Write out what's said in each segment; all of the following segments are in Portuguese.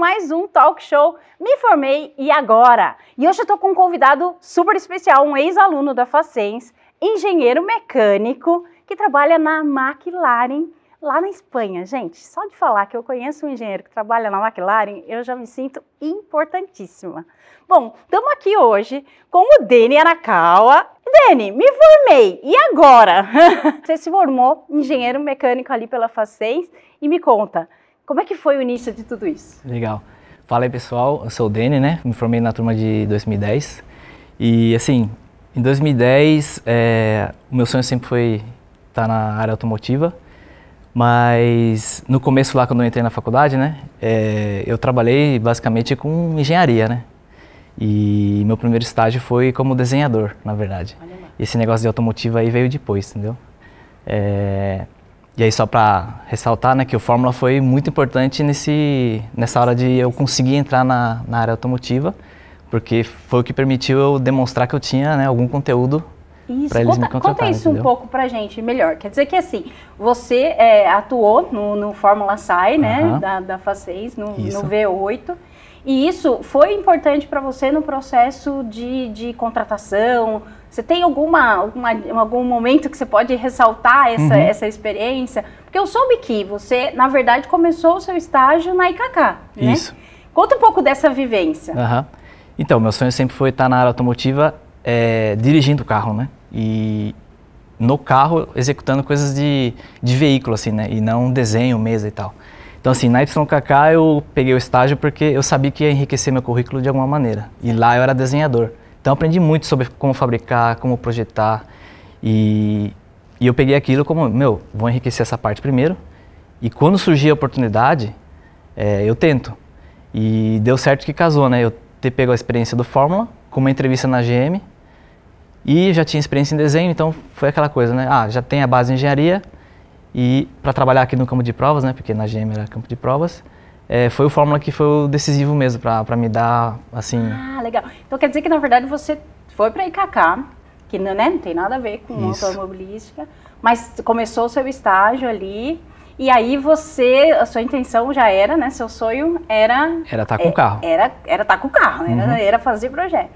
mais um talk show Me Formei e Agora. E hoje eu estou com um convidado super especial, um ex-aluno da Facens, engenheiro mecânico que trabalha na McLaren lá na Espanha. Gente, só de falar que eu conheço um engenheiro que trabalha na McLaren, eu já me sinto importantíssima. Bom, estamos aqui hoje com o Dani Arakawa. Dani, me formei, e agora? Você se formou engenheiro mecânico ali pela Facens e me conta, como é que foi o início de tudo isso? Legal. Fala aí, pessoal. Eu sou o Dene, né? Me formei na turma de 2010. E, assim, em 2010, é, o meu sonho sempre foi estar na área automotiva. Mas no começo lá, quando eu entrei na faculdade, né, é, eu trabalhei basicamente com engenharia, né? E meu primeiro estágio foi como desenhador, na verdade. Esse negócio de automotiva aí veio depois, entendeu? É, e aí só para ressaltar, né, que o Fórmula foi muito importante nesse, nessa hora de eu conseguir entrar na, na área automotiva, porque foi o que permitiu eu demonstrar que eu tinha né, algum conteúdo para eles conta, me contratarem. Conta isso entendeu? um pouco para gente melhor. Quer dizer que assim, você é, atuou no, no Fórmula SAI, né, da, da no, no V8, e isso foi importante para você no processo de, de contratação, você tem alguma, alguma, algum momento que você pode ressaltar essa, uhum. essa experiência? Porque eu soube que você, na verdade, começou o seu estágio na IKK, né? Isso. Conta um pouco dessa vivência. Uhum. Então, meu sonho sempre foi estar na área automotiva é, dirigindo o carro, né? E no carro executando coisas de, de veículo, assim, né? E não desenho, mesa e tal. Então, assim, na YKK eu peguei o estágio porque eu sabia que ia enriquecer meu currículo de alguma maneira. E lá eu era desenhador. Então aprendi muito sobre como fabricar, como projetar e, e eu peguei aquilo como, meu, vou enriquecer essa parte primeiro e quando surgir a oportunidade, é, eu tento. E deu certo que casou, né? Eu ter pego a experiência do Fórmula com uma entrevista na GM e já tinha experiência em desenho, então foi aquela coisa, né? Ah, já tem a base em engenharia e para trabalhar aqui no campo de provas, né? Porque na GM era campo de provas, é, foi o Fórmula que foi o decisivo mesmo para me dar, assim... Ah, legal. Então quer dizer que, na verdade, você foi para IKK, que né, não tem nada a ver com Isso. automobilística, mas começou o seu estágio ali... E aí você, a sua intenção já era, né? Seu sonho era... Era estar tá com o é, carro. Era estar era tá com o carro, né, uhum. era, era fazer projeto.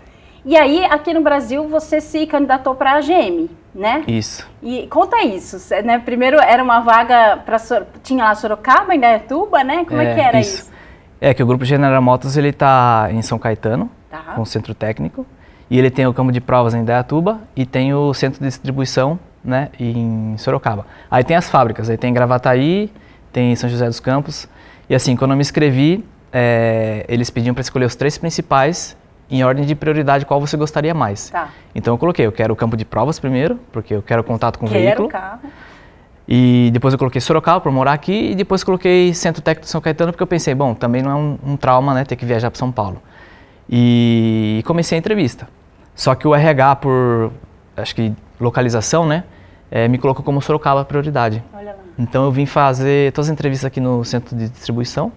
E aí, aqui no Brasil, você se candidatou para a AGM, né? Isso. E conta isso, né? Primeiro era uma vaga para tinha lá Sorocaba, Indaiatuba, é né? Como é, é que era isso. isso? É que o grupo General Motors ele está em São Caetano, tá. com o centro técnico, e ele tem o campo de provas em Indaiatuba e tem o centro de distribuição, né, em Sorocaba. Aí tem as fábricas, aí tem Gravataí, tem São José dos Campos. E assim, quando eu me inscrevi, é, eles pediam para escolher os três principais em ordem de prioridade qual você gostaria mais. Tá. Então eu coloquei, eu quero o campo de provas primeiro, porque eu quero contato com quero o veículo. Carro. E depois eu coloquei Sorocaba para morar aqui e depois coloquei Centro Técnico de São Caetano porque eu pensei, bom, também não é um, um trauma, né, ter que viajar para São Paulo. E comecei a entrevista. Só que o RH por acho que localização, né, é, me colocou como Sorocaba a prioridade. Então eu vim fazer todas as entrevistas aqui no centro de distribuição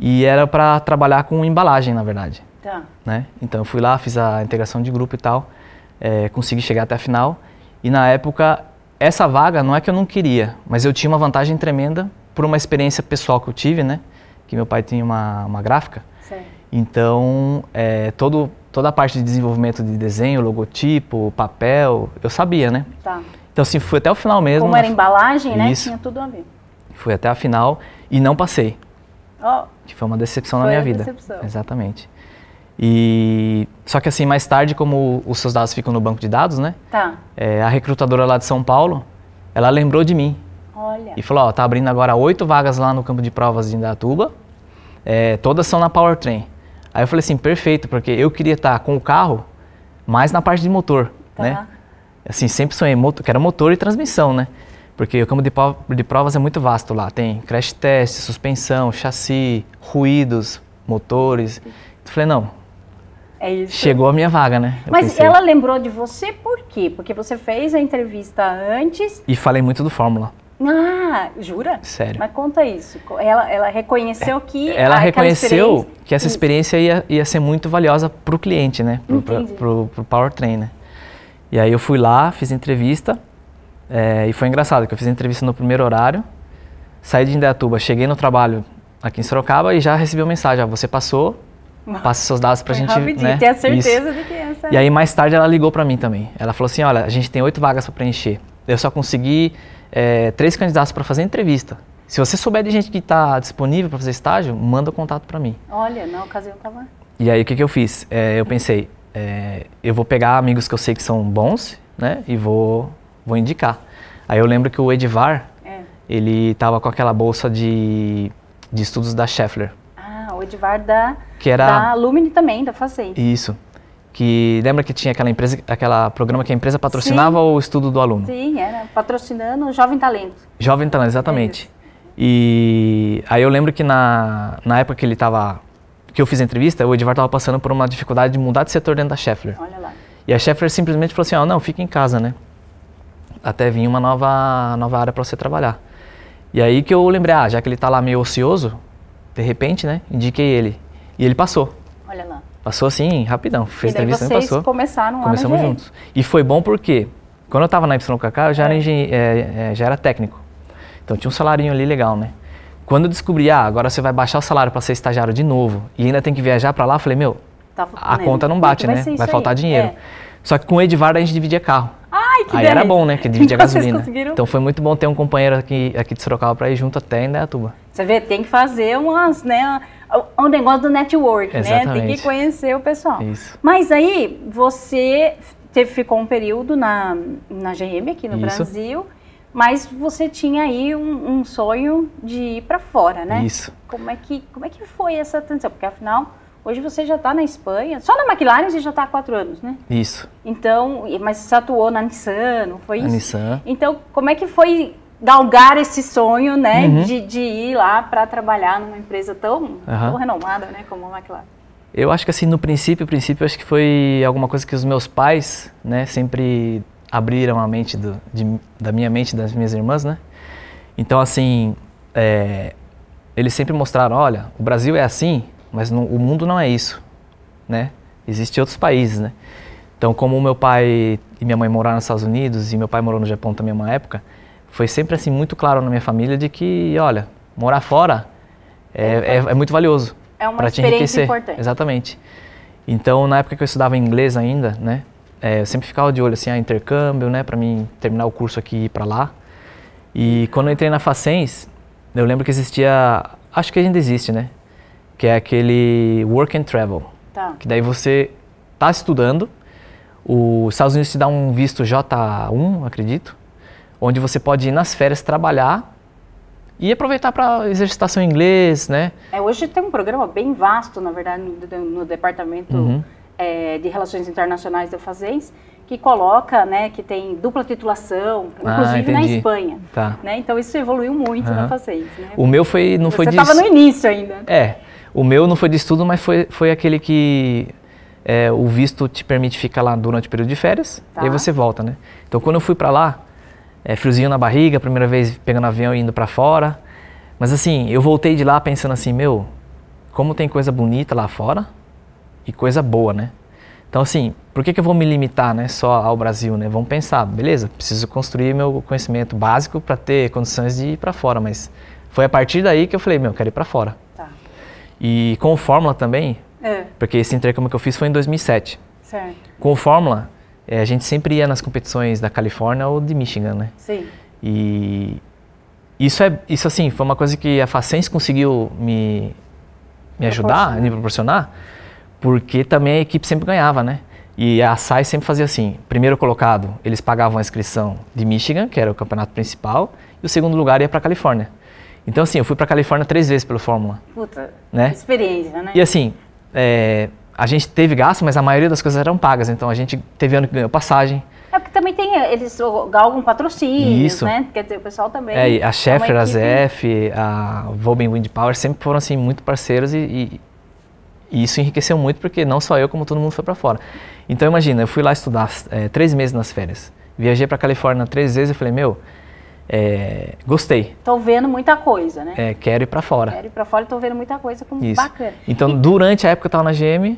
e era para trabalhar com embalagem, na verdade. Tá. Né? Então eu fui lá, fiz a integração de grupo e tal, é, consegui chegar até a final. E na época, essa vaga não é que eu não queria, mas eu tinha uma vantagem tremenda por uma experiência pessoal que eu tive, né? Que meu pai tinha uma, uma gráfica. Então, é, todo, toda a parte de desenvolvimento de desenho, logotipo, papel, eu sabia, né? Tá. Então, assim, fui até o final mesmo. Como era embalagem, né? Isso. Tinha tudo a ver. Fui até a final e não passei. Oh, que foi uma decepção foi na minha vida. Decepção. Exatamente. E só que assim mais tarde, como os seus dados ficam no banco de dados, né? Tá. É, a recrutadora lá de São Paulo, ela lembrou de mim. Olha. E falou, ó, tá abrindo agora oito vagas lá no campo de provas de Indatuba. É, todas são na Powertrain. Aí eu falei assim, perfeito, porque eu queria estar tá com o carro, mas na parte de motor, tá. né? Assim, sempre sonhei motor, que motor e transmissão, né? Porque o campo de, de provas é muito vasto lá. Tem crash test, suspensão, chassi, ruídos, motores. Eu falei, não, é isso. Chegou a minha vaga, né? Eu Mas pensei. ela lembrou de você por quê? Porque você fez a entrevista antes. E falei muito do Fórmula. Ah, jura? Sério. Mas conta isso. Ela, ela reconheceu é, que. Ela reconheceu experiência... que essa experiência ia, ia ser muito valiosa para o cliente, né? Para o Powertrain, né? E aí eu fui lá, fiz entrevista. É, e foi engraçado, que eu fiz a entrevista no primeiro horário. Saí de Indaiatuba, cheguei no trabalho aqui em Sorocaba e já recebi uma mensagem: ah, você passou passa seus dados pra é gente, rapidinho, né? Ter a certeza Isso. de que é essa... E aí mais tarde ela ligou para mim também. Ela falou assim, olha, a gente tem oito vagas para preencher. Eu só consegui é, três candidatos para fazer entrevista. Se você souber de gente que está disponível para fazer estágio, manda o contato para mim. Olha, na ocasião tava. E aí o que, que eu fiz? É, eu pensei, é, eu vou pegar amigos que eu sei que são bons, né? E vou, vou indicar. Aí eu lembro que o Edivar, é. ele tava com aquela bolsa de, de estudos da Scheffler. Ah, o Edivar da que era... Da Lumine também, da Facei. Isso. Que lembra que tinha aquela empresa, aquela programa que a empresa patrocinava Sim. o estudo do aluno? Sim, era patrocinando o Jovem Talento. Jovem Talento, exatamente. É e aí eu lembro que na, na época que ele estava que eu fiz a entrevista, o Edvar estava passando por uma dificuldade de mudar de setor dentro da Scheffler. Olha lá. E a Scheffler simplesmente falou assim: ó oh, não, fica em casa, né? Até vir uma nova nova área para você trabalhar". E aí que eu lembrei, ah, já que ele está lá meio ocioso, de repente, né? Indiquei ele. E ele passou. Olha lá. Passou assim, rapidão. Fez e entrevista e passou. começaram lá Começamos juntos. E foi bom porque, quando eu estava na YKK, eu já, é. era é, é, já era técnico. Então tinha um salarinho ali legal, né? Quando eu descobri, ah, agora você vai baixar o salário para ser estagiário de novo e ainda tem que viajar para lá, eu falei, meu, tá, a conta não bate, vai né? Vai faltar aí. dinheiro. É. Só que com o Edivardo a gente dividia carro. Ai, que Aí era bom, né? Que dividia gasolina. Então foi muito bom ter um companheiro aqui, aqui de Sorocaba para ir junto até Indaiatuba. Você vê, tem que fazer umas, né? o, é o negócio do network, Exatamente. né? Tem que conhecer o pessoal. Isso. Mas aí você teve, ficou um período na, na GM aqui no Isso. Brasil, mas você tinha aí um, um sonho de ir para fora, né? Isso. Como é, que, como é que foi essa transição? Porque afinal, hoje você já está na Espanha, só na McLaren você já está há quatro anos, né? Isso. Então, mas você atuou na Nissan, não foi isso? Na Nissan. Então, como é que foi galgar esse sonho, né, uhum. de, de, ir lá para trabalhar numa empresa tão, uhum. tão renomada, né, como a McLaren? Eu acho que assim, no princípio, princípio, acho que foi alguma coisa que os meus pais, né, sempre abriram a mente do, de, da minha mente das minhas irmãs, né? Então assim, é, eles sempre mostraram, olha, o Brasil é assim, mas o mundo não é isso, né? Existem outros países, né? Então, como meu pai e minha mãe moraram nos Estados Unidos e meu pai morou no Japão também uma época, foi sempre assim muito claro na minha família de que, olha, morar fora é, é, é, é muito valioso. É uma experiência te enriquecer. importante. Exatamente. Então, na época que eu estudava inglês ainda, né, é, eu sempre ficava de olho assim, a ah, intercâmbio, né, para mim terminar o curso aqui e ir para lá. E quando eu entrei na Facens, eu lembro que existia, acho que ainda existe, né, que é aquele work and travel, tá. que daí você tá estudando, os Estados Unidos te dá um visto J1, acredito, onde você pode ir nas férias trabalhar e aproveitar para exercitação em inglês, né? É, hoje tem um programa bem vasto, na verdade, no, no departamento uhum. é, de relações internacionais da Fazens, que coloca, né, que tem dupla titulação, ah, inclusive ah, na Espanha. Tá. Né? Então isso evoluiu muito uhum. na Fazens. Né? O meu foi não foi disso. Você estava de... no início ainda. É, o meu não foi de estudo, mas foi foi aquele que é, o visto te permite ficar lá durante o período de férias tá. e aí você volta, né? Então quando eu fui para lá é, friozinho na barriga, primeira vez pegando avião e indo para fora. Mas assim, eu voltei de lá pensando assim, meu, como tem coisa bonita lá fora e coisa boa, né? Então assim, por que, que eu vou me limitar, né, só ao Brasil, né? Vamos pensar, beleza? Preciso construir meu conhecimento básico para ter condições de ir para fora, mas foi a partir daí que eu falei, meu, eu quero ir para fora. Tá. E com o Fórmula também, é. porque esse intercâmbio que eu fiz foi em 2007. Certo. Com o Fórmula, é, a gente sempre ia nas competições da Califórnia ou de Michigan, né? Sim. E isso é isso assim foi uma coisa que a Facens conseguiu me me ajudar, me proporcionar, porque também a equipe sempre ganhava, né? E a SAI sempre fazia assim: primeiro colocado, eles pagavam a inscrição de Michigan, que era o campeonato principal, e o segundo lugar ia para Califórnia. Então, assim, eu fui para Califórnia três vezes pelo Fórmula. Puta, né? experiência, né? E assim, é, a gente teve gasto, mas a maioria das coisas eram pagas. Então a gente teve ano que ganhou passagem. É porque também tem, eh, eles galgam patrocínios, Isso. né? dizer, o pessoal também. É, a Sheffer, é a ZF, a Volben Wind Power sempre foram assim muito parceiros e, e, e isso enriqueceu muito porque não só eu como todo mundo foi para fora. Então imagina, eu fui lá estudar é, três meses nas férias, viajei para Califórnia três vezes e falei meu, é, gostei. Estou vendo muita coisa, né? É, quero ir para fora. Quero ir para fora e estou vendo muita coisa como Isso. bacana. Então, durante a época que eu tava na GM,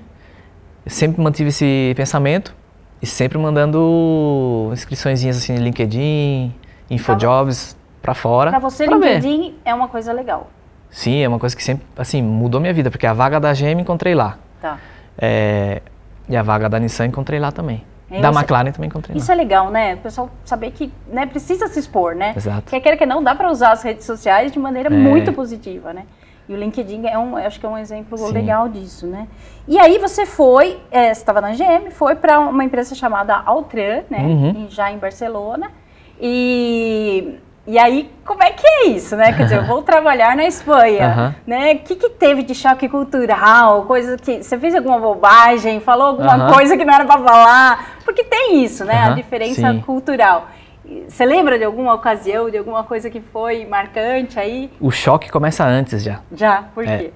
eu sempre mantive esse pensamento e sempre mandando inscrições assim no LinkedIn, InfoJobs para fora. Para você, pra LinkedIn ver. é uma coisa legal. Sim, é uma coisa que sempre, assim, mudou minha vida, porque a vaga da GM encontrei lá. Tá. É, e a vaga da Nissan encontrei lá também. É, da McLaren também encontrei. Isso lá. é legal, né? O pessoal saber que né, precisa se expor, né? Exato. Quer queira que não, dá para usar as redes sociais de maneira é. muito positiva, né? E o LinkedIn é um, acho que é um exemplo Sim. legal disso, né? E aí você foi, é, você estava na GM, foi para uma empresa chamada Altran, né? Uhum. Já em Barcelona. E e aí, como é que é isso, né? Quer dizer, eu vou trabalhar na Espanha, uhum. né? O que, que teve de choque cultural? Coisa que você fez alguma bobagem, falou alguma uhum. coisa que não era para falar? Porque tem isso, né? Uhum. A diferença Sim. cultural. Você lembra de alguma ocasião, de alguma coisa que foi marcante aí? O choque começa antes já. Já, por é. quê?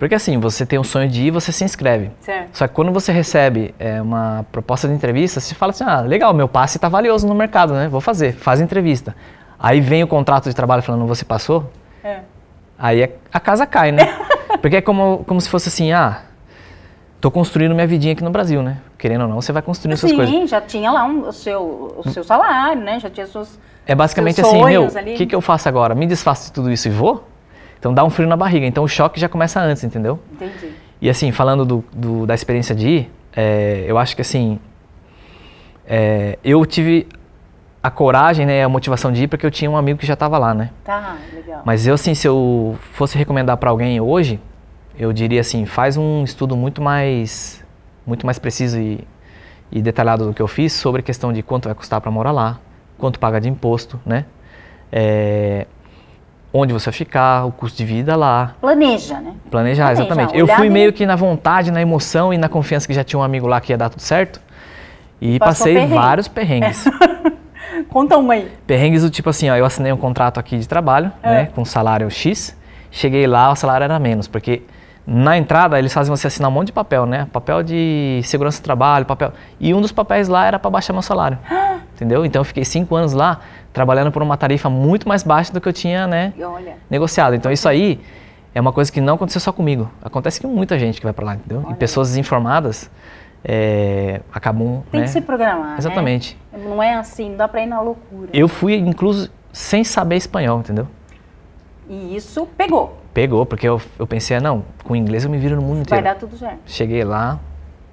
Porque assim, você tem um sonho de ir, você se inscreve. Certo. Só que quando você recebe é, uma proposta de entrevista, você fala assim, ah, legal, meu passe está valioso no mercado, né? Vou fazer, faz entrevista. Aí vem o contrato de trabalho falando, você passou? É. Aí é, a casa cai, né? Porque é como, como se fosse assim, ah, tô construindo minha vidinha aqui no Brasil, né? Querendo ou não, você vai construindo Sim, essas coisas. Sim, já tinha lá um, o, seu, o seu salário, né? Já tinha suas É basicamente assim, meu, o que, que eu faço agora? Me desfaço de tudo isso e vou? Então dá um frio na barriga. Então o choque já começa antes, entendeu? Entendi. E assim, falando do, do da experiência de ir, é, eu acho que assim, é, eu tive a coragem, né, a motivação de ir, porque eu tinha um amigo que já estava lá, né? Tá, legal. Mas eu, assim, se eu fosse recomendar para alguém hoje, eu diria assim, faz um estudo muito mais, muito mais preciso e, e detalhado do que eu fiz sobre a questão de quanto vai custar para morar lá, quanto paga de imposto, né? É, onde você vai ficar, o custo de vida lá. Planeja, né? Planejar, Planeja, exatamente. Eu fui meio que na vontade, na emoção e na confiança que já tinha um amigo lá que ia dar tudo certo. E Passou passei perrengue. vários perrengues. Conta uma aí. Perrengues do tipo assim, ó, eu assinei um contrato aqui de trabalho, é. né, com salário X, cheguei lá, o salário era menos, porque na entrada eles fazem você assinar um monte de papel, né? Papel de segurança do trabalho, papel. E um dos papéis lá era para baixar meu salário. Ah! entendeu? Então eu fiquei cinco anos lá trabalhando por uma tarifa muito mais baixa do que eu tinha, né? Olha. Negociado. Então isso aí é uma coisa que não aconteceu só comigo. Acontece com muita gente que vai para lá, entendeu? Olha. E pessoas desinformadas é, acabam. Tem né? que se programar. Né? Exatamente. Né? Não é assim, não dá para ir na loucura. Eu fui, incluso, sem saber espanhol, entendeu? E isso pegou. Pegou, porque eu, eu pensei, ah, não, com inglês eu me viro no mundo inteiro. Vai dar tudo certo. Cheguei lá,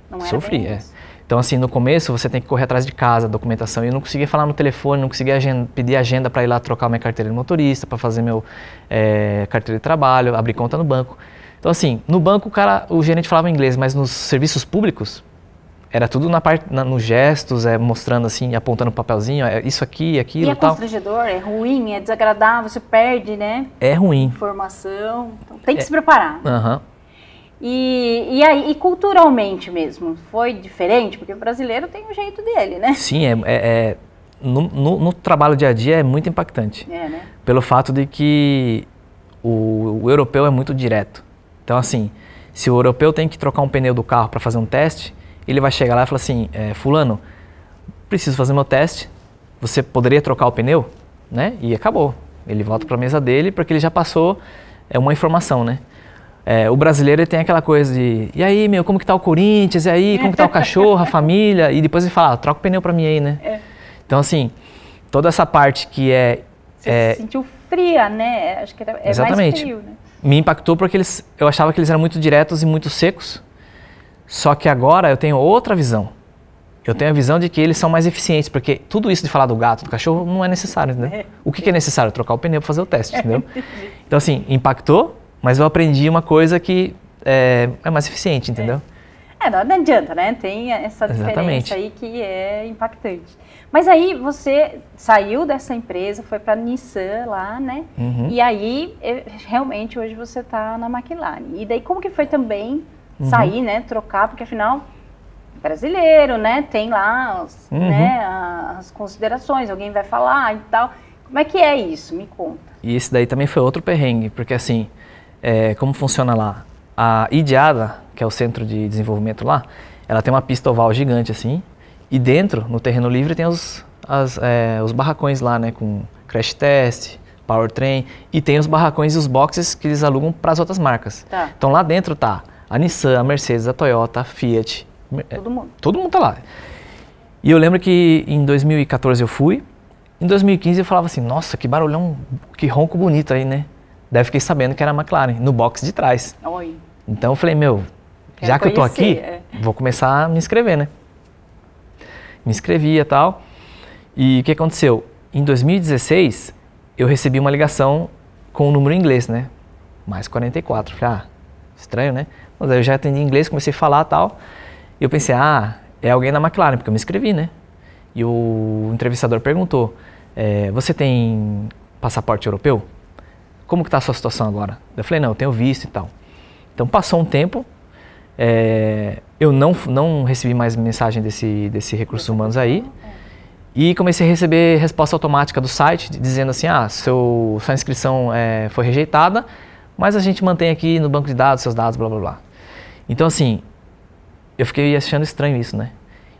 não sofri. É. Então, assim, no começo você tem que correr atrás de casa, documentação. Eu não conseguia falar no telefone, não conseguia agenda, pedir agenda para ir lá trocar minha carteira de motorista, para fazer meu é, carteira de trabalho, abrir conta no banco. Então, assim, no banco o cara, o gerente falava inglês, mas nos serviços públicos era tudo na parte, na, nos gestos, é, mostrando assim, apontando o um papelzinho, é, isso aqui, aquilo e é tal. é constrangedor, é ruim, é desagradável, você perde, né? É ruim. Informação, então, tem que é, se preparar. Aham. E, e aí, e culturalmente mesmo, foi diferente? Porque o brasileiro tem um jeito dele, né? Sim, é, é, é no, no, no, trabalho dia a dia é muito impactante. É, né? Pelo fato de que o, o europeu é muito direto. Então, assim, se o europeu tem que trocar um pneu do carro para fazer um teste, ele vai chegar lá e falar assim, é, fulano, preciso fazer meu teste, você poderia trocar o pneu? Né? E acabou. Ele volta para a mesa dele porque ele já passou é, uma informação, né? É, o brasileiro tem aquela coisa de, e aí, meu, como que tá o Corinthians? E aí, como que tá o cachorro, a família? E depois ele fala, ah, troca o pneu para mim aí, né? É. Então, assim, toda essa parte que é... Você é, se sentiu fria, né? Acho que é exatamente. mais frio, né? Me impactou porque eles, eu achava que eles eram muito diretos e muito secos. Só que agora eu tenho outra visão. Eu tenho a visão de que eles são mais eficientes, porque tudo isso de falar do gato, do cachorro, não é necessário, entendeu? É. O que, que é necessário? Trocar o pneu para fazer o teste, é. entendeu? Então, assim, impactou, mas eu aprendi uma coisa que é, é mais eficiente, é. entendeu? É, não, não, adianta, né? Tem essa diferença Exatamente. aí que é impactante. Mas aí você saiu dessa empresa, foi para Nissan lá, né? Uhum. E aí, realmente, hoje você está na McLaren. E daí, como que foi também uhum. sair, né? Trocar, porque afinal brasileiro, né? Tem lá as, uhum. né, as considerações, alguém vai falar e tal. Como é que é isso? Me conta. E esse daí também foi outro perrengue, porque assim, é, como funciona lá? A IDIADA, que é o centro de desenvolvimento lá, ela tem uma pista oval gigante assim, e dentro, no terreno livre, tem os, as, é, os barracões lá, né? Com crash test, powertrain, e tem os barracões e os boxes que eles alugam para as outras marcas. Tá. Então lá dentro tá a Nissan, a Mercedes, a Toyota, a Fiat. É, todo mundo. Todo mundo tá lá. E eu lembro que em 2014 eu fui. Em 2015 eu falava assim, nossa, que barulhão, que ronco bonito aí, né? Daí fiquei sabendo que era a McLaren, no box de trás. Oi. Então eu falei, meu, Quero já que conhecer, eu tô aqui, é. vou começar a me inscrever, né? Me inscrevia e tal. E o que aconteceu? Em 2016, eu recebi uma ligação com o um número em inglês, né? Mais 44. Falei, ah, estranho, né? Mas aí eu já atendi inglês, comecei a falar tal. E eu pensei, ah, é alguém da McLaren, porque eu me inscrevi, né? E o entrevistador perguntou, é, você tem passaporte europeu? Como que está a sua situação agora? Eu falei, não, eu tenho visto e tal. Então passou um tempo, é, eu não, não recebi mais mensagem desse, desse recursos humanos aí. Né? E comecei a receber resposta automática do site, dizendo assim, ah, seu, sua inscrição é, foi rejeitada, mas a gente mantém aqui no banco de dados seus dados, blá, blá, blá. Então, assim, eu fiquei achando estranho isso, né?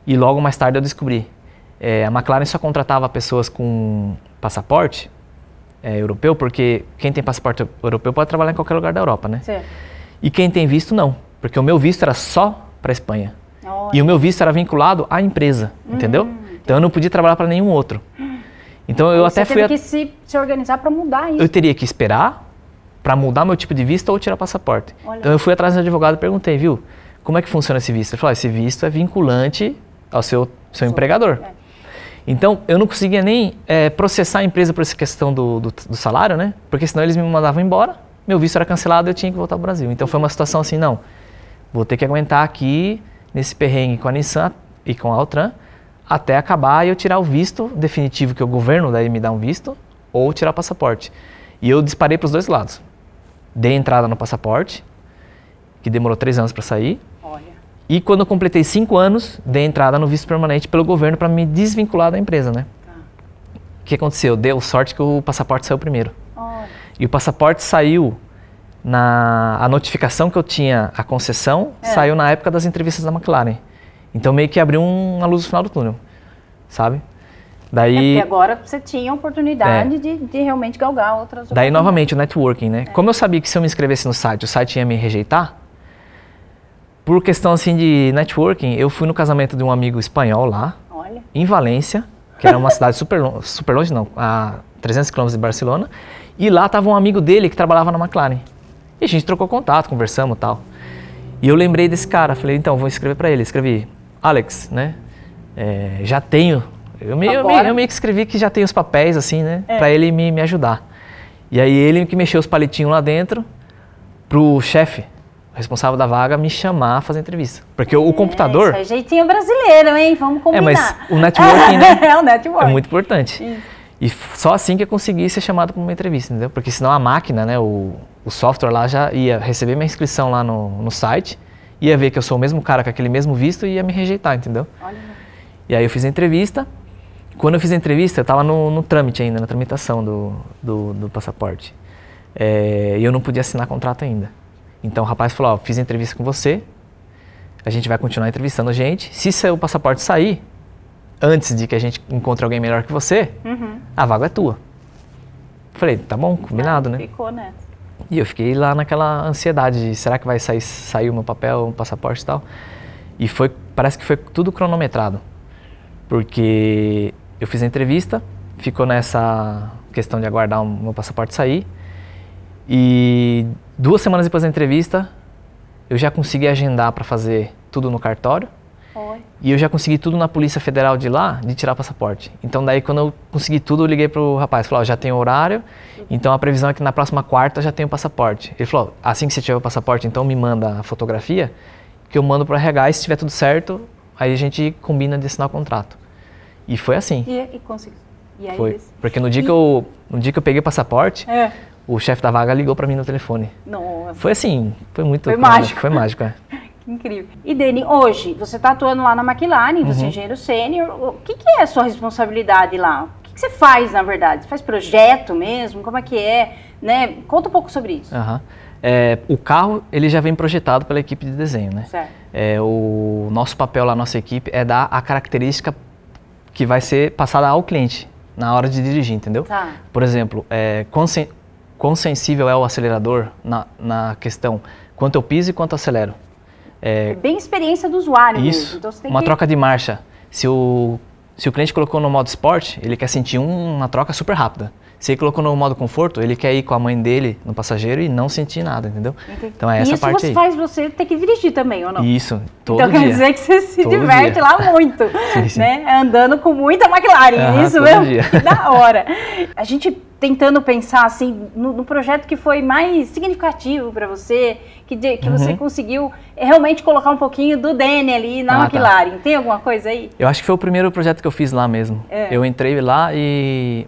E logo mais tarde eu descobri. É, a McLaren só contratava pessoas com passaporte é, europeu, porque quem tem passaporte europeu pode trabalhar em qualquer lugar da Europa, né? Sim. E quem tem visto, não. Porque o meu visto era só para Espanha. E o meu visto era vinculado à empresa, hum, entendeu? Então eu não podia trabalhar para nenhum outro. Então eu Você até fui. Você a... que se, se organizar para mudar isso. Eu teria que esperar para mudar meu tipo de visto ou tirar passaporte. Olha. Então eu fui atrás do advogado e perguntei, viu, como é que funciona esse visto? Ele falou, ah, esse visto é vinculante ao seu, seu empregador. É. Então, eu não conseguia nem é, processar a empresa por essa questão do, do, do, salário, né? Porque senão eles me mandavam embora, meu visto era cancelado e eu tinha que voltar ao Brasil. Então, foi uma situação assim, não, vou ter que aguentar aqui nesse perrengue com a Nissan e com a Altran até acabar e eu tirar o visto definitivo que o governo daí me dá um visto ou tirar o passaporte. E eu disparei para os dois lados dei entrada no passaporte, que demorou três anos para sair. Olha. E quando eu completei cinco anos, dei entrada no visto permanente pelo governo para me desvincular da empresa, né? Tá. O que aconteceu? Deu sorte que o passaporte saiu primeiro. Olha. E o passaporte saiu na a notificação que eu tinha a concessão é. saiu na época das entrevistas da McLaren. Então meio que abriu uma luz no final do túnel, sabe? Daí, é agora você tinha a oportunidade é. de, de, realmente galgar outras Daí, novamente, o networking, né? É. Como eu sabia que se eu me inscrevesse no site, o site ia me rejeitar, por questão, assim, de networking, eu fui no casamento de um amigo espanhol lá, Olha. em Valência, que era uma cidade super, longe, super longe, não, a 300 quilômetros de Barcelona, e lá estava um amigo dele que trabalhava na McLaren. E a gente trocou contato, conversamos e tal. E eu lembrei desse cara, falei, então, vou escrever para ele. Escrevi, Alex, né? É, já tenho eu meio, eu, eu que escrevi que já tem os papéis, assim, né? É. Pra ele me, me ajudar. E aí ele que mexeu os palitinhos lá dentro pro chefe, responsável da vaga, me chamar a fazer entrevista. Porque é, o computador... Isso é jeitinho brasileiro, hein? Vamos combinar. É, mas o networking, né? é, o networking. É muito importante. Isso. E só assim que eu consegui ser chamado para uma entrevista, entendeu? Porque senão a máquina, né, o, o software lá já ia receber minha inscrição lá no, no site, ia ver que eu sou o mesmo cara com aquele mesmo visto e ia me rejeitar, entendeu? Olha. E aí eu fiz a entrevista, quando eu fiz a entrevista, eu estava no, no, trâmite ainda, na tramitação do, do, do passaporte. É, e é, eu não podia assinar contrato ainda. Então o rapaz falou, ó, fiz a entrevista com você, a gente vai continuar entrevistando a gente. Se seu passaporte sair, antes de que a gente encontre alguém melhor que você, uhum. a vaga é tua. Falei, tá bom, ah, combinado, né? Ficou, né? E eu fiquei lá naquela ansiedade de, será que vai sair, sair o meu papel, o passaporte e tal? E foi, parece que foi tudo cronometrado. Porque eu fiz a entrevista, ficou nessa questão de aguardar o meu passaporte sair. E duas semanas depois da entrevista, eu já consegui agendar para fazer tudo no cartório. Oi. E eu já consegui tudo na Polícia Federal de lá, de tirar o passaporte. Então daí quando eu consegui tudo, eu liguei pro rapaz, falou já tem horário, então a previsão é que na próxima quarta já tenho o passaporte. Ele falou, assim que você tiver o passaporte, então me manda a fotografia, que eu mando pro RH e se tiver tudo certo, aí a gente combina de assinar o contrato. E foi assim. E, é e conseguiu. E aí foi. Porque no dia, e... que eu, no dia que eu peguei o passaporte, é. o chefe da vaga ligou para mim no telefone. Nossa. Foi assim, foi muito... Foi mágico. Foi mágico, é. incrível. E Dani, hoje você está atuando lá na McLaren, você é uhum. é engenheiro sênior. O que, que, é a sua responsabilidade lá? O que, que, você faz, na verdade? Você faz projeto mesmo? Como é que é? Né? Conta um pouco sobre isso. Uhum. É, o carro ele já vem projetado pela equipe de desenho, né? Certo. É, o nosso papel lá, nossa equipe, é dar a característica que vai ser passada ao cliente na hora de dirigir, entendeu? Tá. Por exemplo, é, quão, sen quão sensível é o acelerador na, na questão quanto eu piso e quanto acelero. É, é, Bem experiência do usuário Isso, então uma que... troca de marcha. Se o, se o cliente colocou no modo esporte, ele quer sentir uma troca super rápida. Se ele colocou no modo conforto, ele quer ir com a mãe dele no passageiro e não sentir nada, entendeu? Entendi. Então é essa isso parte E Isso faz você ter que dirigir também, ou não? Isso, todo então, dia. Então quer dizer que você se todo diverte dia. lá muito, sim, sim. né? Andando com muita McLaren, isso mesmo? Dia. Que da hora. A gente tentando pensar, assim, no, no projeto que foi mais significativo para você, que, de, que uhum. você conseguiu realmente colocar um pouquinho do DNA ali na ah, tá. McLaren. Tá. Tem alguma coisa aí? Eu acho que foi o primeiro projeto que eu fiz lá mesmo. É. Eu entrei lá e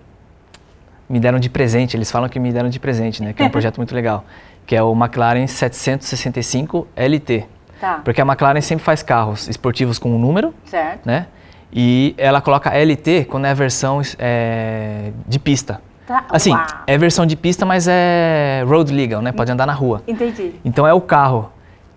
me deram de presente, eles falam que me deram de presente, né? Que é um projeto muito legal, que é o McLaren 765 LT. Tá. Porque a McLaren sempre faz carros esportivos com um número, certo. né? E ela coloca LT quando é a versão é, de pista. Tá. Assim, Uau. é versão de pista, mas é road legal, né? Pode andar na rua. Entendi. Então é o carro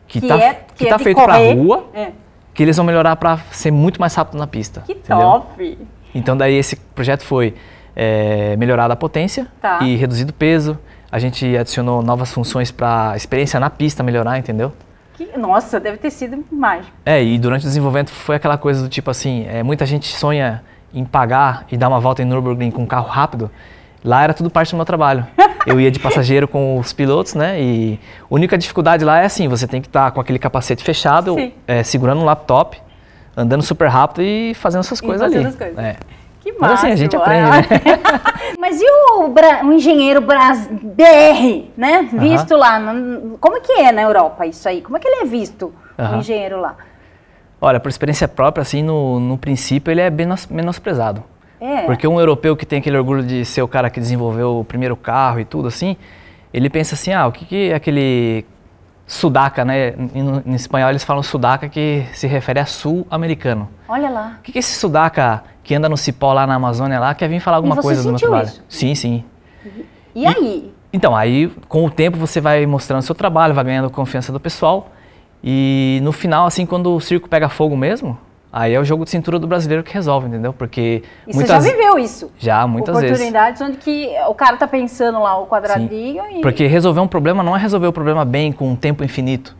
que, está é, que que tá é feito para rua, é. que eles vão melhorar para ser muito mais rápido na pista. Que entendeu? top! Então daí esse projeto foi é, melhorado a potência tá. e reduzido o peso. A gente adicionou novas funções para a experiência na pista melhorar, entendeu? Que, nossa, deve ter sido mágico. É, e durante o desenvolvimento foi aquela coisa do tipo assim, é, muita gente sonha em pagar e dar uma volta em Nürburgring com um carro rápido. Lá era tudo parte do meu trabalho. Eu ia de passageiro com os pilotos, né? E a única dificuldade lá é assim, você tem que estar tá com aquele capacete fechado, é, segurando um laptop, andando super rápido e fazendo essas e coisas fazendo ali. As coisas. É. Que massa. assim, a gente aprende, né? Mas e o, o engenheiro Bras BR, né? Visto uh -huh. lá. Como é que é na Europa isso aí? Como é que ele é visto, uh -huh. o engenheiro lá? Olha, por experiência própria, assim, no, no princípio, ele é bem menosprezado. É. Porque um europeu que tem aquele orgulho de ser o cara que desenvolveu o primeiro carro e tudo assim, ele pensa assim, ah, o que, que é aquele sudaca, né? Em, em espanhol eles falam sudaca que se refere a sul-americano. Olha lá. O que, que é esse sudaca que anda no cipó lá na Amazônia lá quer vir falar alguma coisa do meu trabalho. Isso? Sim, sim. E, e aí? Então, aí com o tempo você vai mostrando seu trabalho, vai ganhando confiança do pessoal. E no final, assim, quando o circo pega fogo mesmo, Aí é o jogo de cintura do brasileiro que resolve, entendeu? Porque e muitas... você já viveu isso? Já, muitas Oportunidades vezes. Oportunidades onde que o cara tá pensando lá o quadradinho Sim, e... Porque resolver um problema não é resolver o problema bem com um tempo infinito.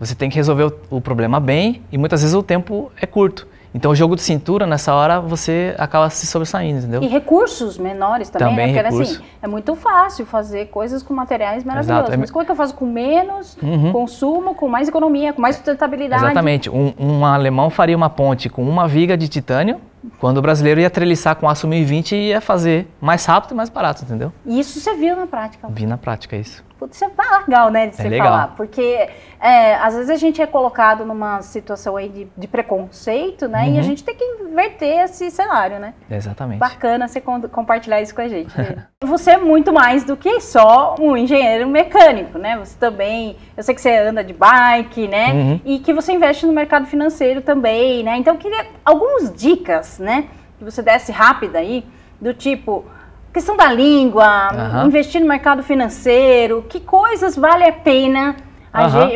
Você tem que resolver o problema bem e muitas vezes o tempo é curto. Então, o jogo de cintura, nessa hora, você acaba se sobressaindo, entendeu? E recursos menores também, também né? Porque, assim, recurso. assim, é muito fácil fazer coisas com materiais maravilhosos. Exato. É mas como é que eu faço com menos uhum. consumo, com mais economia, com mais sustentabilidade? Exatamente. Um, um, alemão faria uma ponte com uma viga de titânio, quando o brasileiro ia treliçar com aço 1020 e ia fazer mais rápido e mais barato, entendeu? E isso você viu na prática? Vi na prática, é isso putz, tipo, é legal, né, de é você legal. falar. Porque é, às vezes a gente é colocado numa situação aí de, de preconceito, né? Uhum. E a uhum. gente tem que inverter esse cenário, né? Exatamente. Bacana você compartilhar isso com a gente. Né? você é muito mais do que só um engenheiro mecânico, né? Você também, eu sei que você anda de bike, né? Uhum. E que você investe no mercado financeiro também, né? Então eu queria algumas dicas, né? Que você desse rápida aí, do tipo, questão da língua, uhum. investir no mercado financeiro, que coisas vale a pena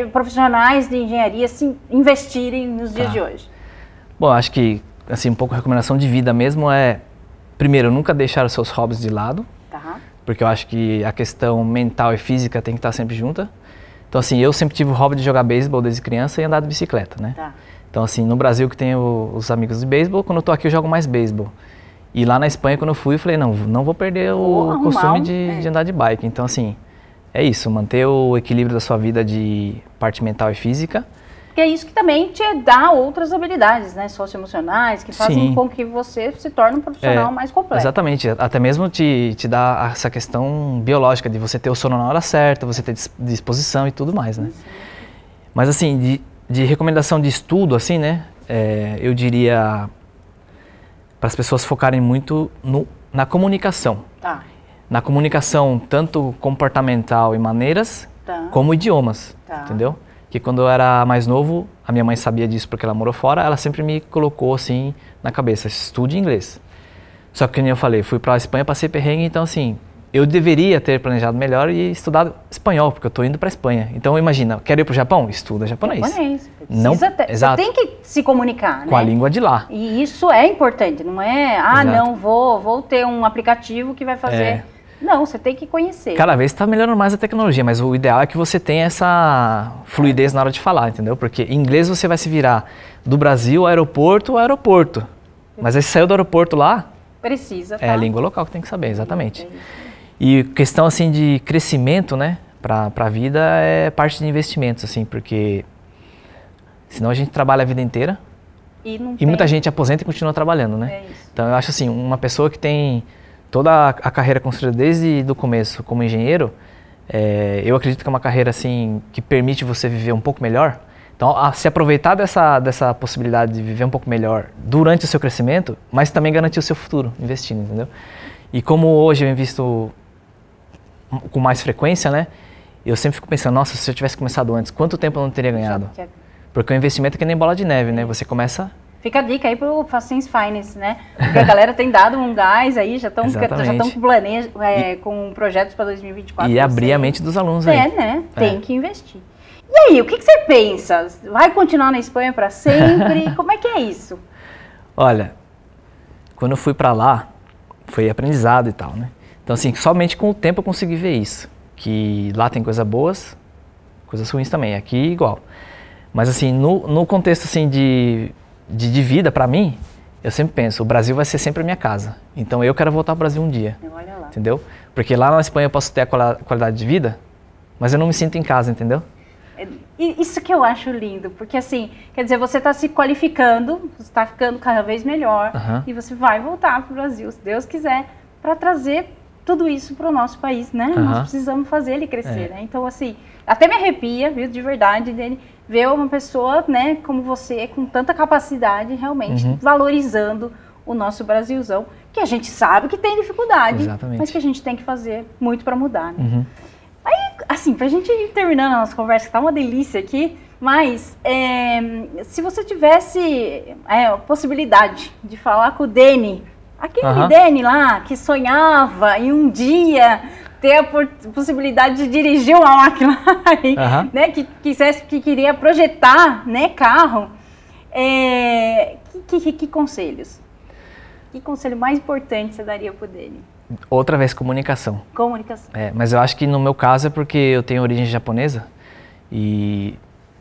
uhum. profissionais de engenharia se assim, investirem nos dias tá. de hoje? Bom, acho que assim um pouco recomendação de vida mesmo é primeiro nunca deixar os seus hobbies de lado, tá. porque eu acho que a questão mental e física tem que estar sempre junta. Então assim eu sempre tive o hobby de jogar beisebol desde criança e andar de bicicleta, né? Tá. Então assim no Brasil que tem os amigos de beisebol, quando eu tô aqui eu jogo mais beisebol. E lá na Espanha, quando eu fui, eu falei, não, não vou perder o vou costume de, é. de, andar de bike. Então, assim, é isso, manter o equilíbrio da sua vida de parte mental e física. Que é isso que também te dá outras habilidades, né, socioemocionais, que fazem Sim. com que você se torne um profissional é, mais completo. Exatamente, até mesmo te, te dá essa questão biológica de você ter o sono na hora certa, você ter disposição e tudo mais, né. Sim. Mas assim, de, de recomendação de estudo, assim, né, é, eu diria para as pessoas focarem muito no, na comunicação. Tá. Na comunicação, tanto comportamental e maneiras, tá. como idiomas, tá. entendeu? Que quando eu era mais novo, a minha mãe sabia disso porque ela morou fora, ela sempre me colocou assim na cabeça, estude inglês. Só que, como eu falei, fui para a Espanha, passei perrengue, então assim, eu deveria ter planejado melhor e estudado espanhol, porque eu estou indo para a Espanha. Então, imagina, quero ir para o Japão? Estuda japonês. Japonês. Não, ter, exato. tem que se comunicar, né? Com a né? língua de lá. E isso é importante, não é, ah, exato. não, vou, vou ter um aplicativo que vai fazer... É. Não, você tem que conhecer. Cada vez está melhorando mais a tecnologia, mas o ideal é que você tenha essa fluidez na hora de falar, entendeu? Porque em inglês você vai se virar do Brasil, aeroporto, aeroporto. Mas aí saiu do aeroporto lá... Precisa, tá? É a tá? língua local que tem que saber, exatamente. Entendi. E questão assim de crescimento, né, para a vida é parte de investimentos, assim, porque senão a gente trabalha a vida inteira e, e muita gente aposenta e continua trabalhando, né? É então eu acho assim, uma pessoa que tem toda a carreira construída desde do começo como engenheiro, é, eu acredito que é uma carreira assim que permite você viver um pouco melhor. Então, a, se aproveitar dessa, dessa possibilidade de viver um pouco melhor durante o seu crescimento, mas também garantir o seu futuro investindo, entendeu? E como hoje eu invisto com mais frequência, né? Eu sempre fico pensando, nossa, se eu tivesse começado antes, quanto tempo eu não teria ganhado? É Porque o investimento é que nem bola de neve, né? É. Você começa Fica a dica aí pro Facins Finance, né? Porque a galera tem dado um gás aí, já estão com, planejo, é, com projetos para 2024. E abrir você. a mente dos alunos é, aí. É, né? É. Tem que investir. E aí, o que, que você pensa? Vai continuar na Espanha para sempre? Como é que é isso? Olha, quando eu fui para lá, foi aprendizado e tal, né? Então, assim, somente com o tempo eu consegui ver isso. Que lá tem coisas boas, coisas ruins também. Aqui, igual. Mas, assim, no, no contexto, assim, de, de, de vida, para mim, eu sempre penso, o Brasil vai ser sempre a minha casa. Então, eu quero voltar ao Brasil um dia. Olha lá. Entendeu? Porque lá na Espanha eu posso ter a qualidade de vida, mas eu não me sinto em casa, entendeu? É, isso que eu acho lindo, porque assim, quer dizer, você está se qualificando, você está ficando cada vez melhor e você vai voltar para o Brasil, se Deus quiser, para trazer tudo isso para o nosso país, né? Uhum. Nós precisamos fazer ele crescer, é. né? Então, assim, até me arrepia, viu, de verdade, dele ver uma pessoa, né, como você, com tanta capacidade, realmente uhum. valorizando o nosso Brasilzão, que a gente sabe que tem dificuldade, Exatamente. mas que a gente tem que fazer muito para mudar, né? Uhum. Aí, assim, para a gente ir terminando a nossa conversa, que tá uma delícia aqui, mas é, se você tivesse é, a possibilidade de falar com o Dene Aquele uhum. Dene lá que sonhava em um dia ter a possibilidade de dirigir uma McLaren, né, que quisesse, que queria projetar, né, carro. É, que, que, que, conselhos? Que conselho mais importante você daria para o Dene? Outra vez comunicação. Comunicação. É, mas eu acho que no meu caso é porque eu tenho origem japonesa e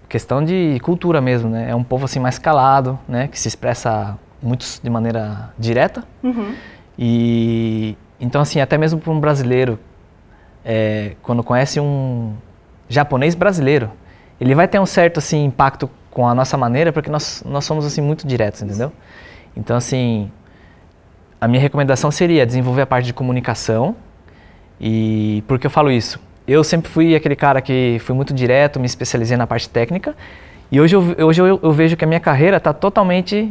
questão de cultura mesmo, né? É um povo assim mais calado, né? Que se expressa muitos de maneira direta. Uhum. E então assim, até mesmo para um brasileiro, é, quando conhece um japonês brasileiro, ele vai ter um certo assim impacto com a nossa maneira, porque nós nós somos assim muito diretos, entendeu? Então assim, a minha recomendação seria desenvolver a parte de comunicação. E por que eu falo isso? Eu sempre fui aquele cara que fui muito direto, me especializei na parte técnica. E hoje eu, hoje eu, eu vejo que a minha carreira está totalmente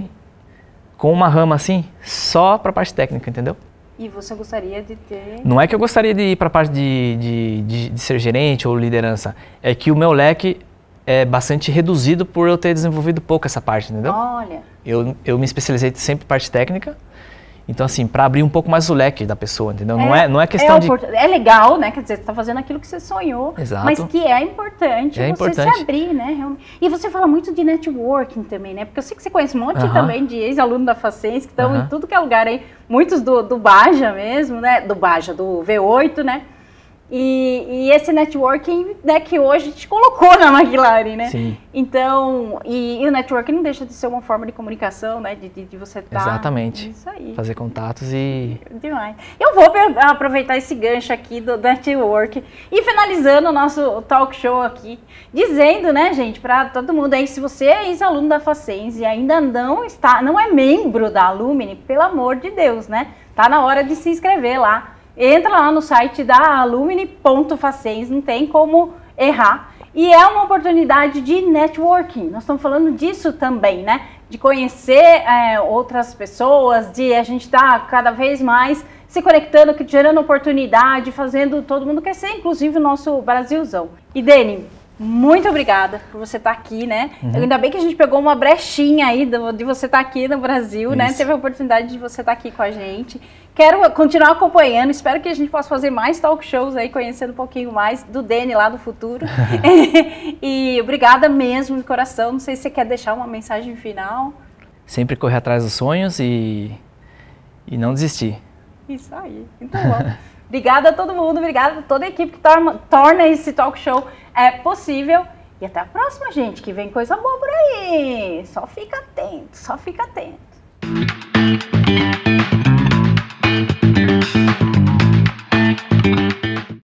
com uma rama assim, só para a parte técnica, entendeu? E você gostaria de ter. Não é que eu gostaria de ir para a parte de, de, de, de, ser gerente ou liderança. É que o meu leque é bastante reduzido por eu ter desenvolvido pouco essa parte, entendeu? Olha. Eu, eu me especializei sempre em parte técnica então, assim, para abrir um pouco mais o leque da pessoa, entendeu? É, é, não, é, não é questão é de. É legal, né? Quer dizer, você está fazendo aquilo que você sonhou, Exato. mas que é importante é você importante. se abrir, né? Realmente. E você fala muito de networking também, né? Porque eu sei que você conhece um monte uh -huh. também de ex-aluno da Facens que estão uh -huh. em tudo que é lugar aí, muitos do, do Baja mesmo, né? Do Baja, do V8, né? E, e, esse networking né, que hoje te colocou na McLaren, né? Sim. Então, e, e, o networking não deixa de ser uma forma de comunicação, né? De, de, de você estar... Tá... Exatamente. Isso aí. Fazer contatos e... Demais. Eu vou aproveitar esse gancho aqui do, network e finalizando o nosso talk show aqui, dizendo, né, gente, para todo mundo aí, se você é ex-aluno da Facens e ainda não está, não é membro da Alumni, pelo amor de Deus, né? Tá na hora de se inscrever lá Entra lá no site da alumni.facens, não tem como errar. E é uma oportunidade de networking. Nós estamos falando disso também, né? De conhecer é, outras pessoas, de a gente estar tá cada vez mais se conectando, gerando oportunidade, fazendo todo mundo crescer, inclusive o nosso Brasilzão. E Dani, muito obrigada por você estar tá aqui, né? Uhum. Ainda bem que a gente pegou uma brechinha aí de você estar tá aqui no Brasil, né? Isso. né? Teve a oportunidade de você estar tá aqui com a gente. Quero continuar acompanhando, espero que a gente possa fazer mais talk shows aí, conhecendo um pouquinho mais do Dene lá do futuro. e obrigada mesmo de coração. Não sei se você quer deixar uma mensagem final. Sempre correr atrás dos sonhos e, e não desistir. Isso aí. Então, bom. obrigada a todo mundo, obrigada a toda a equipe que torna, torna esse talk show é possível. E até a próxima, gente, que vem coisa boa por aí. Só fica atento, só fica atento.